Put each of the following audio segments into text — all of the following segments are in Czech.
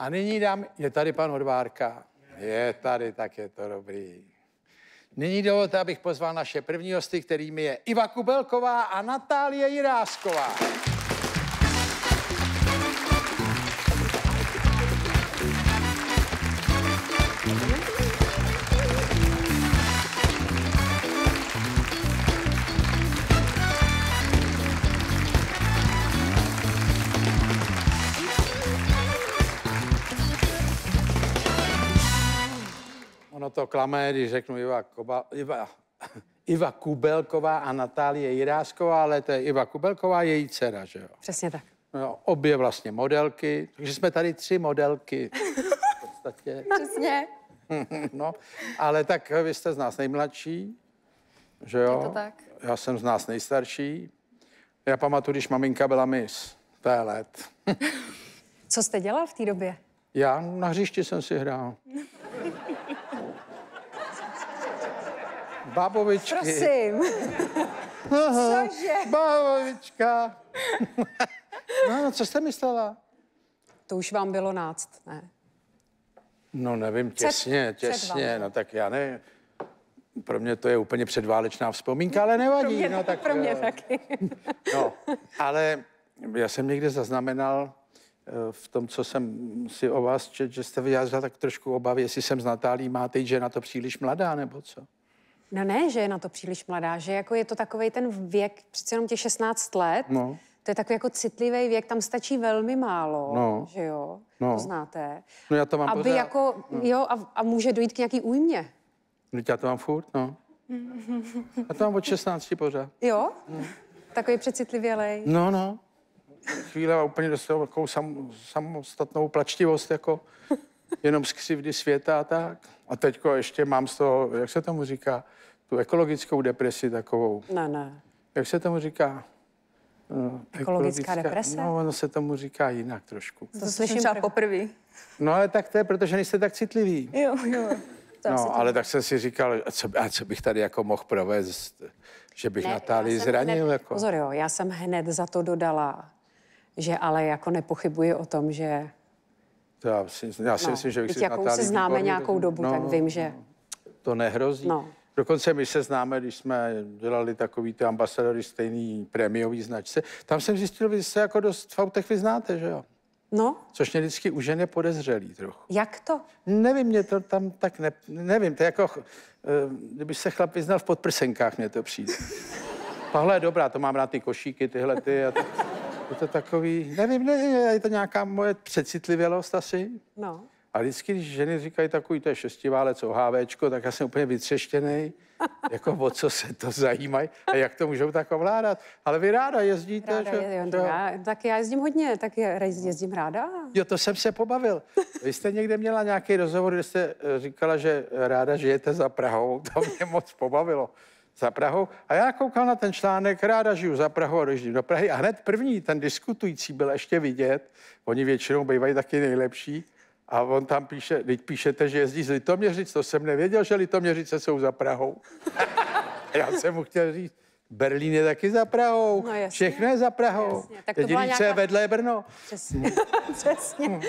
A nyní dám, je tady pan Odvárka, Je tady, tak je to dobrý. Nyní dovolte, abych pozval naše první hosty, kterými je Iva Kubelková a Natálie Jirásková. to klame, když řeknu Iva, Koba, Iva, Iva Kubelková a Natálie Jirásková, ale to je Iva Kubelková, její dcera, že jo? Přesně tak. No, obě vlastně modelky, takže jsme tady tři modelky v podstatě. Přesně. no, ale tak vy jste z nás nejmladší, že jo? Je to tak. Já jsem z nás nejstarší. Já pamatuju, když maminka byla mis, to je let. Co jste dělal v té době? Já na hřišti jsem si hrál. babovičky. Prosím. Cože? Babovička. no, no, co jste myslela? To už vám bylo náct, ne? No nevím, těsně, před, těsně, před no tak já ne. Pro mě to je úplně předválečná vzpomínka, ale nevadí. Pro mě, no, tak, pro mě eh, taky. No, ale já jsem někde zaznamenal eh, v tom, co jsem si o vás četl, že jste vyjádřila tak trošku obavy, jestli jsem s Natálí máte, že na to příliš mladá, nebo co? No ne, že je na to příliš mladá, že jako je to takový ten věk, přece jenom těch 16 let, no. to je takový jako citlivý věk, tam stačí velmi málo, no. že jo, no. to znáte. No já to mám Aby pořád. jako, no. jo, a, a může dojít k nějaký újmě. No já to mám furt, no. A to mám od 16 pořád. Jo? No. Takový přecitlivělej. No, no. Chvíle úplně dostal takovou sam, samostatnou plačtivost, jako jenom z křivdy světa a tak. A teďko ještě mám z toho, jak se tomu říká, tu ekologickou depresi takovou. Ne, ne. Jak se tomu říká? No, ekologická, ekologická deprese? No, ono se tomu říká jinak trošku. To, to slyším třeba poprvé. No, ale tak to je, protože nejste tak citlivý. Jo, jo. To no, ale tak jsem si říkal, a co, a co bych tady jako mohl provést, že bych Natálii zranil? Hned, jako. Pozor, jo, já jsem hned za to dodala, že ale jako nepochybuji o tom, že to já si, já si no. myslím, že bych si jakou se známe výborně, nějakou dobu, no, tak vím, že... No, to nehrozí. No. Dokonce my se známe, když jsme dělali takový ty ambasadory stejný prémiový značce. Tam jsem zjistil, že se jako dost v autech vyznáte, že jo? No. Což mě vždycky u ženy podezřelý trochu. Jak to? Nevím, mě to tam tak ne, nevím. To je jako, eh, kdyby se chlap vyznal v podprsenkách, mě to přijde. Tahle je dobrá, to mám rád ty košíky, tyhle ty. A to... Je to takový, nevím, ne, je to nějaká moje přecitlivělost asi. No. A vždycky, když ženy říkají takový, to je šestiválec OHVčko, tak já jsem úplně vytřeštěný, jako o co se to zajímají a jak to můžou tak ovládat. Ale vy ráda jezdíte, ráda že? Je, to... Já, tak já jezdím hodně, tak jezdím ráda. Jo, to jsem se pobavil. Vy jste někde měla nějaký rozhovor, kde jste eh, říkala, že ráda žijete za Prahou, to mě moc pobavilo za Prahou. A já koukal na ten článek, ráda žiju za Prahou a dojíždím do Prahy. A hned první, ten diskutující, byl ještě vidět. Oni většinou bývají taky nejlepší. A on tam píše, teď píšete, že jezdí z Litoměřic, to jsem nevěděl, že Litoměřice jsou za Prahou. já jsem mu chtěl říct, Berlín je taky za Prahou, no, jasně. všechno je za Prahou. Jasně. Tak to nějaká... co je vedle, je Brno. Přesně, přesně. Hmm.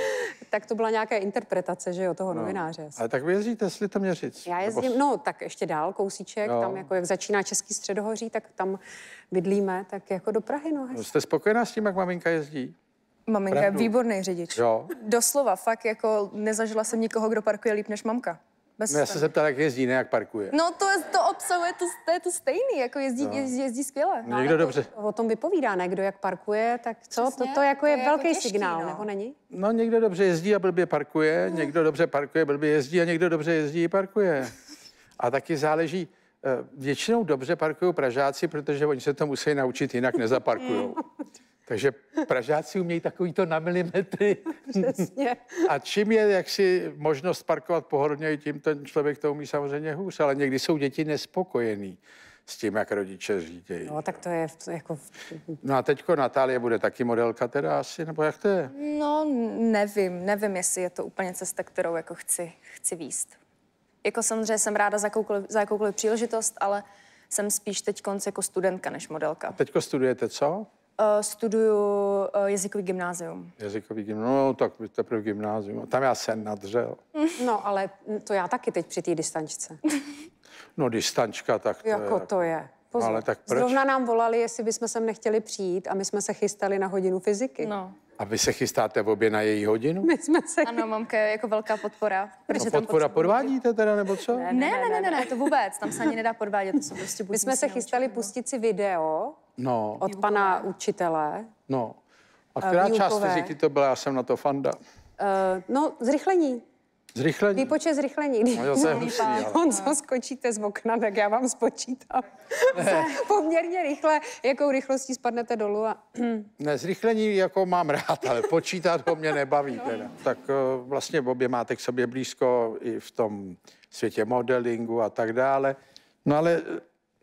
tak to byla nějaká interpretace, že jo, toho no. novináře. Jasně. Ale tak vy jezdíte, jestli to říct. Já jezdím, Nebo... no tak ještě dál, kousíček, no. tam jako jak začíná Český středohoří, tak tam bydlíme, tak jako do Prahy, no. no Jste spokojená s tím, jak maminka jezdí? Maminka Pravdu. je výborný řidič. Jo. Doslova, fakt jako nezažila jsem nikoho, kdo parkuje líp než mamka. Bez no, já jsem se ptal, jak jezdí, ne jak parkuje. No to, to obsahuje, to, to je to stejný, jako jezdí, no. jezdí, jezdí skvěle. No, Někdo dobře. To, o tom vypovídá, ne? Kdo jak parkuje, tak co? to, to jako je, je jako velký jako těžký, signál, no. nebo není? No někdo dobře jezdí a blbě parkuje, hmm. někdo dobře parkuje, blbě jezdí a někdo dobře jezdí a parkuje. A taky záleží, eh, většinou dobře parkují Pražáci, protože oni se to musí naučit, jinak nezaparkují. Takže Pražáci umějí takovýto na milimetry. Přesně. A čím je jaksi možnost parkovat pohodlně, tím ten člověk to umí samozřejmě hůř, ale někdy jsou děti nespokojený s tím, jak rodiče řídějí. No, tak to je jako... No a teďko Natálie bude taky modelka teda asi, nebo jak to je? No, nevím, nevím, jestli je to úplně cesta, kterou jako chci, chci výst. Jako samozřejmě jsem ráda za jakoukoliv, za jakoukoliv příležitost, ale jsem spíš teď konce jako studentka než modelka. A teďko studujete co? Uh, studuju uh, jazykový gymnázium. Jazykový gymnázium, no tak teprve gymnázium. Tam já se nadřel. No ale to já taky teď při té distančce. No distančka, tak to Jako je, to je. Pozor. No, ale tak proč? Zrovna nám volali, jestli bychom sem nechtěli přijít a my jsme se chystali na hodinu fyziky. No. A vy se chystáte v obě na její hodinu? My jsme se... Ano, mamka je jako velká podpora. Proč no, podpora tam podvádíte teda, nebo co? Ne ne ne, ne ne ne, ne, ne, to vůbec, tam se ani nedá podvádět, to jsou prostě My jsme se chystali nebo... pustit si video no. od pana učitele. No. A eh, která výukové. část fyziky to byla? Já jsem na to fanda. Uh, no, zrychlení. Zrychlení? Výpočet zrychlení. no, On co skočíte z okna, tak já vám spočítám. Poměrně rychle, jakou rychlostí spadnete dolů a... ne, zrychlení jako mám rád, ale počítat ho mě nebaví no. teda. Tak eh, vlastně obě máte k sobě blízko i v tom světě modelingu a tak dále. No ale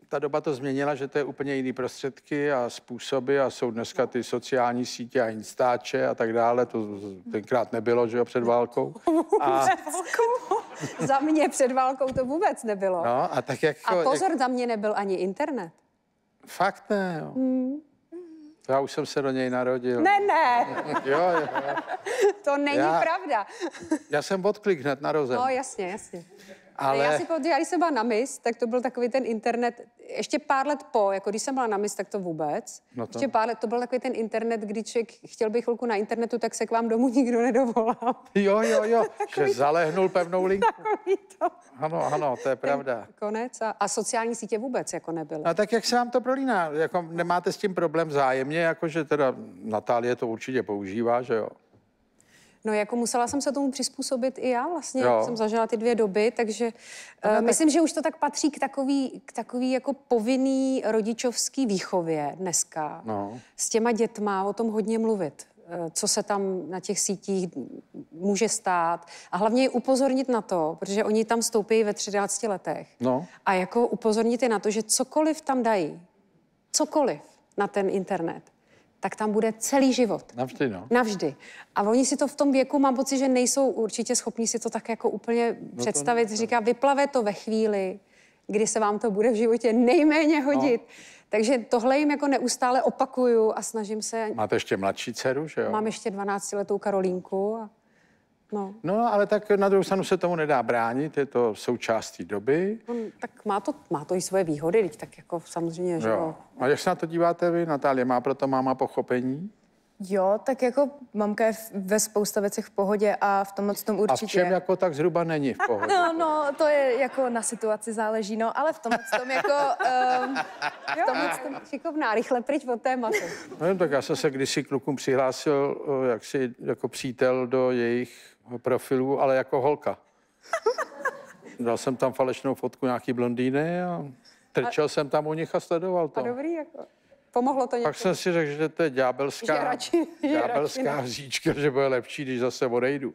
ta doba to změnila, že to je úplně jiný prostředky a způsoby a jsou dneska ty sociální sítě a instáče a tak dále. To tenkrát nebylo, že jo, před válkou. A... za mě před válkou to vůbec nebylo. No, a tak jako jak... A pozor, jak... za mě nebyl ani internet. Fakt ne, jo. Hmm. Já už jsem se do něj narodil. Ne, ne. jo, jo. To není já, pravda. já jsem odklik hned narozen. No, jasně, jasně. Ale... Já si pamatuju, když jsem byla na MIS, tak to byl takový ten internet, ještě pár let po, jako když jsem byla na MIS, tak to vůbec. No to... Ještě pár let, to byl takový ten internet, kdy člověk chtěl by chvilku na internetu, tak se k vám domů nikdo nedovolal. Jo, jo, jo, že že zalehnul pevnou linku. Takový to. Ano, ano, to je pravda. Ten konec a, a sociální sítě vůbec jako nebyly. A no, tak jak se vám to prolíná? Jako nemáte s tím problém zájemně, jakože teda Natálie to určitě používá, že jo? No jako musela jsem se tomu přizpůsobit i já vlastně, jo. jsem zažila ty dvě doby, takže no, eh, tak... myslím, že už to tak patří k takový, k takový jako povinný rodičovský výchově dneska. No. S těma dětma o tom hodně mluvit eh, co se tam na těch sítích může stát. A hlavně je upozornit na to, protože oni tam stoupí ve 13 letech. No. A jako upozornit je na to, že cokoliv tam dají, cokoliv na ten internet, tak tam bude celý život. Navždy, no. Navždy. A oni si to v tom věku, mám pocit, že nejsou určitě schopní si to tak jako úplně no představit. ne, no. Říká, vyplave to ve chvíli, kdy se vám to bude v životě nejméně hodit. No. Takže tohle jim jako neustále opakuju a snažím se... Máte ještě mladší dceru, že jo? Mám ještě 12-letou Karolínku a No. no, ale tak na druhou stranu se tomu nedá bránit, je to součástí doby. No, tak má to, má to i svoje výhody, teď tak jako samozřejmě, že jo. jo. A jak se na to díváte vy, Natálie, má proto máma pochopení? Jo, tak jako mamka je ve spousta věcech v pohodě a v tomhle tom určitě... A v čem jako tak zhruba není v pohodě? No, no, to je jako na situaci záleží, no, ale v tomhle tom jako... Um, v tomhle tom... Šikovná, rychle pryč od tématu. No, tak já jsem se kdysi klukům přihlásil jak si jako přítel do jejich profilů, ale jako holka. Dal jsem tam falešnou fotku nějaký blondýny a trčel a... jsem tam u nich a sledoval to. A dobrý jako... Pomohlo to někdo? Pak jsem si řekl, že to je ďábelská, že radši, ďábelská říčka, že bude lepší, když zase odejdu.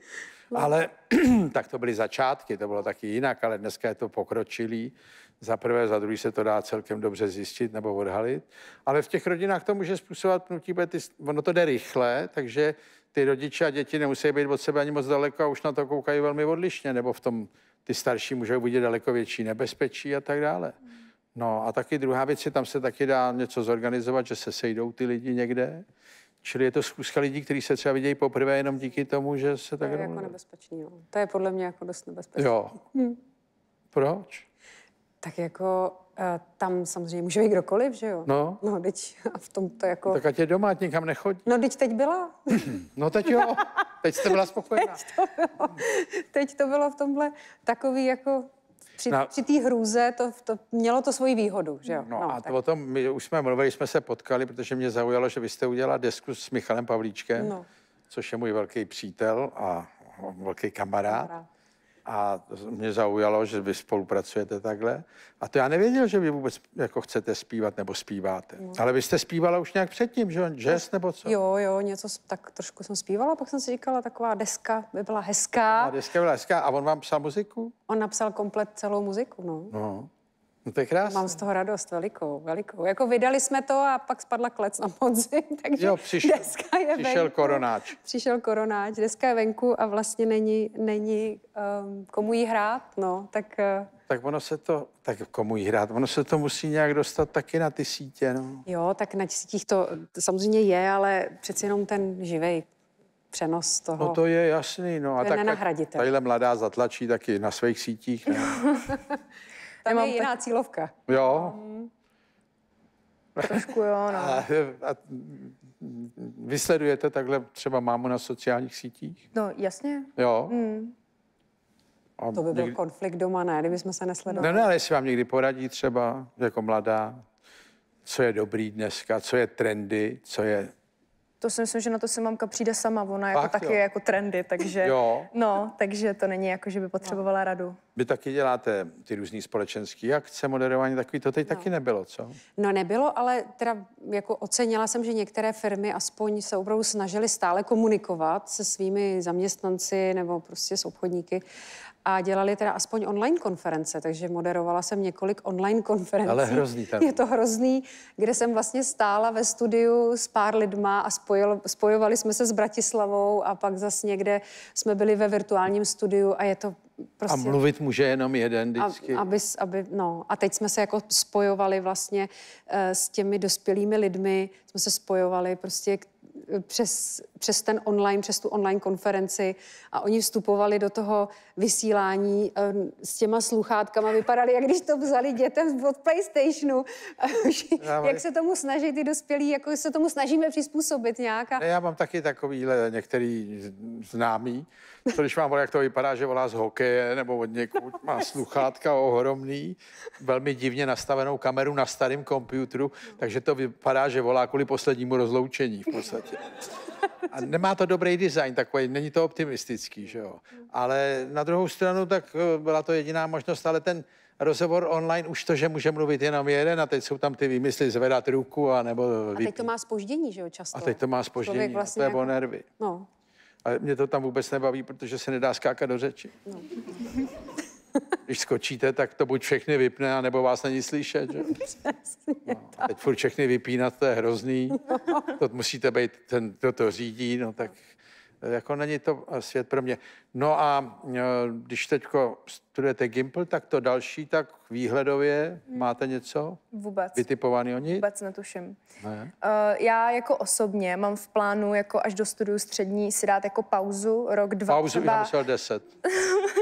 No. Ale tak to byly začátky, to bylo taky jinak, ale dneska je to pokročilý. Za prvé, za druhý se to dá celkem dobře zjistit nebo odhalit. Ale v těch rodinách to může způsobovat pnutí, ty, ono to jde rychle, takže ty rodiče a děti nemusí být od sebe ani moc daleko a už na to koukají velmi odlišně, nebo v tom ty starší můžou vidět daleko větší nebezpečí a tak dále. Mm. No a taky druhá věc je, tam se taky dá něco zorganizovat, že se sejdou ty lidi někde. Čili je to zkuska lidí, kteří se třeba vidějí poprvé jenom díky tomu, že se to tak... To jako je domluví. jako nebezpečný, jo. No. To je podle mě jako dost nebezpečný. Jo. Hm. Proč? Tak jako eh, tam samozřejmě může být kdokoliv, že jo? No. No, teď a v tom to jako... Tak ať je doma, ať nikam nechodí. No, teď teď byla. no, teď jo. Teď jste byla spokojená. teď to bylo, teď to bylo v tomhle takový jako při, no, při té hrůze to, to mělo to svoji výhodu, že jo? No, no a tak. o tom my už jsme mluvili, jsme se potkali, protože mě zaujalo, že vy jste udělala desku s Michalem Pavlíčkem, no. což je můj velký přítel a velký kamarád. kamarád. A mě zaujalo, že vy spolupracujete takhle. A to já nevěděl, že vy vůbec jako chcete zpívat nebo zpíváte. No. Ale vy jste zpívala už nějak předtím, že jazz nebo co? Jo, jo, něco tak trošku jsem zpívala, pak jsem si říkala, taková deska by byla hezká. A deska byla hezká a on vám psal muziku? On napsal komplet celou muziku, no. no. No to je krásné. Mám z toho radost velikou, velikou. Jako vydali jsme to a pak spadla klec na podzim, takže jo, přišel, deska je Přišel venku. koronáč. Přišel koronáč, deska je venku a vlastně není, není um, komu jí hrát, no, tak... Uh, tak ono se to, tak komu jí hrát, ono se to musí nějak dostat taky na ty sítě, no. Jo, tak na sítích to, to samozřejmě je, ale přeci jenom ten živej přenos toho. No to je jasný, no. To a je tak, tadyhle mladá zatlačí taky na svých sítích. No. Tam je jiná tak... cílovka. Jo. Hmm. Trošku jo, no. A, a vysledujete takhle třeba mámu na sociálních sítích? No, jasně. Jo. Hmm. A to by byl někdy... konflikt doma, ne, kdyby jsme se nesledovali. No, ne, no, ale jestli vám někdy poradí třeba jako mladá, co je dobrý dneska, co je trendy, co je to si myslím, že na to se mamka přijde sama, ona Ach, jako taky jo. jako trendy, takže, jo. No, takže to není jako, že by potřebovala no. radu. Vy taky děláte ty různé společenské akce, moderování, takový to teď no. taky nebylo, co? No nebylo, ale teda jako ocenila jsem, že některé firmy aspoň se opravdu snažily stále komunikovat se svými zaměstnanci nebo prostě s obchodníky a dělali teda aspoň online konference, takže moderovala jsem několik online konferencí. Ale hrozný tam. Je to hrozný, kde jsem vlastně stála ve studiu s pár lidma a spojil, spojovali jsme se s Bratislavou a pak zase někde jsme byli ve virtuálním studiu a je to prostě... A mluvit může jenom jeden vždycky. A, aby, aby, no. a teď jsme se jako spojovali vlastně uh, s těmi dospělými lidmi, jsme se spojovali prostě, přes, přes ten online, přes tu online konferenci a oni vstupovali do toho vysílání ehm, s těma sluchátkama, vypadali, jak když to vzali dětem od PlayStationu, jak se tomu snaží ty dospělí, jako se tomu snažíme přizpůsobit nějak. A... já mám taky takový některý známý, co když mám volá, jak to vypadá, že volá z hokeje nebo od někud, má sluchátka ohromný, velmi divně nastavenou kameru na starém počítači, takže to vypadá, že volá kvůli poslednímu rozloučení v podstatě. A nemá to dobrý design takový, není to optimistický, že jo. Ale na druhou stranu, tak eh, byla to jediná možnost, ale ten rozhovor online, už to, že může mluvit jenom jeden a teď jsou tam ty výmysly zvedat ruku a nebo... A teď to má spoždění, že jo, často. A teď to má spoždění, vlastně to je jako... o nervy. No. A mě to tam vůbec nebaví, protože se nedá skákat do řeči. No. Když skočíte, tak to buď všechny vypne, anebo vás není slyšet. Že? No, teď furt všechny vypínat, to je hrozný. No. To musíte být ten, kdo to řídí, no tak eh, jako není to eh, svět pro mě. No a eh, když teď studujete Gimple, tak to další, tak výhledově hmm. máte něco? Vůbec. Vytipovaný oni? Vůbec netuším. Ne. Uh, já jako osobně mám v plánu, jako až do studiu střední, si dát jako pauzu, rok, dva. Pauzu třeba... myslel deset.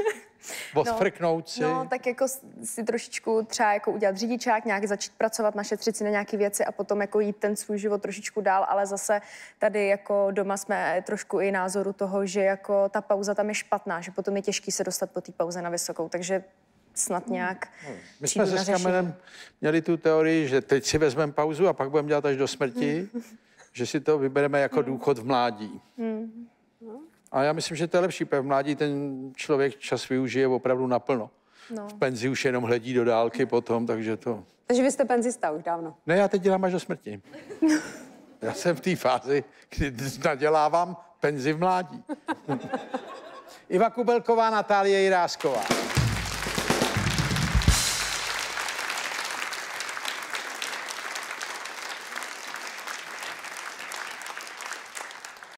Odfrknout no, si? No, tak jako si trošičku třeba jako udělat řidičák, nějak začít pracovat, našetřit si na nějaké věci a potom jako jít ten svůj život trošičku dál, ale zase tady jako doma jsme trošku i názoru toho, že jako ta pauza tam je špatná, že potom je těžký se dostat po té pauze na vysokou, takže snad hmm. nějak hmm. My jsme se s Kamenem měli tu teorii, že teď si vezmeme pauzu a pak budeme dělat až do smrti, hmm. že si to vybereme jako hmm. důchod v mládí. A já myslím, že to je lepší, protože v mládí ten člověk čas využije opravdu naplno. No. V penzi už jenom hledí do dálky potom, takže to... Takže vy jste penzista už dávno. Ne, já teď dělám až do smrti. já jsem v té fázi, kdy nadělávám penzi v mládí. Iva Kubelková, Natálie Jirásková.